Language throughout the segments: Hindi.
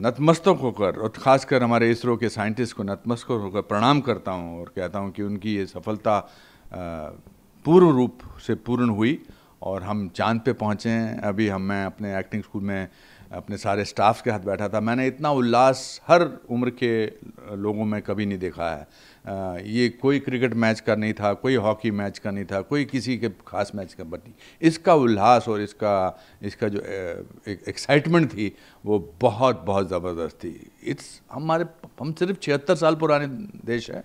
नतमस्तक होकर और ख़ासकर हमारे इसरो के साइंटिस्ट को नतमस्तक होकर प्रणाम करता हूँ और कहता हूँ कि उनकी ये सफलता पूर्ण रूप से पूर्ण हुई और हम चांद पे पहुँचे हैं अभी हम मैं अपने एक्टिंग स्कूल में अपने सारे स्टाफ के हाथ बैठा था मैंने इतना उल्लास हर उम्र के लोगों में कभी नहीं देखा है ये कोई क्रिकेट मैच का नहीं था कोई हॉकी मैच का नहीं था कोई किसी के खास मैच का बट नहीं इसका उल्लास और इसका इसका जो एक एक्साइटमेंट थी वो बहुत बहुत ज़बरदस्त थी इट्स हमारे हम सिर्फ छिहत्तर साल पुराने देश हैं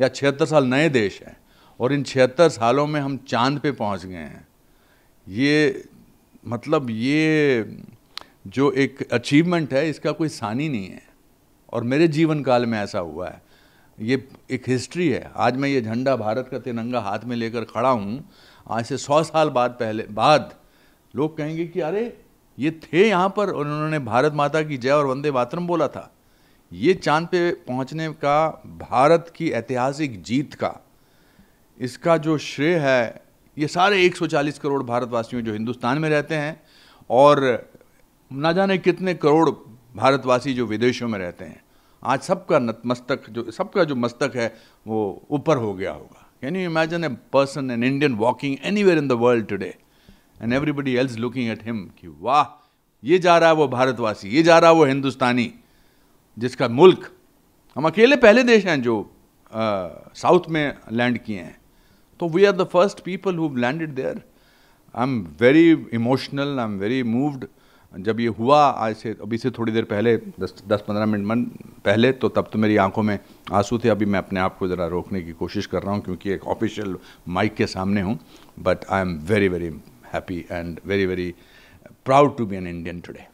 या छिहत्तर साल नए देश हैं और इन छिहत्तर सालों में हम चांद पे पहुंच गए हैं ये मतलब ये जो एक अचीवमेंट है इसका कोई सानी नहीं है और मेरे जीवन काल में ऐसा हुआ है ये एक हिस्ट्री है आज मैं ये झंडा भारत का तिरंगा हाथ में लेकर खड़ा हूँ आज से सौ साल बाद पहले बाद लोग कहेंगे कि अरे ये थे यहाँ पर और उन्होंने भारत माता की जय और वंदे मातरम बोला था ये चांद पे पहुँचने का भारत की ऐतिहासिक जीत का इसका जो श्रेय है ये सारे 140 करोड़ भारतवासियों जो हिंदुस्तान में रहते हैं और ना जाने कितने करोड़ भारतवासी जो विदेशों में रहते हैं आज सबका नतमस्तक जो सबका जो मस्तक है वो ऊपर हो गया होगा can you imagine a person an Indian walking any in the world today and everybody else looking at him कि वाह ये जा रहा है वो भारतवासी ये जा रहा है वो हिंदुस्तानी जिसका मुल्क हम अकेले पहले देश हैं जो साउथ uh, में लैंड किए हैं तो we are the first people who landed there I am very emotional I am very moved जब ये हुआ आज से अभी से थोड़ी देर पहले दस दस पंद्रह मिनट मन पहले तो तब तो मेरी आंखों में आंसू थे अभी मैं अपने आप को ज़रा रोकने की कोशिश कर रहा हूँ क्योंकि एक ऑफिशियल माइक के सामने हूँ but I am very very happy and very very proud to be an Indian today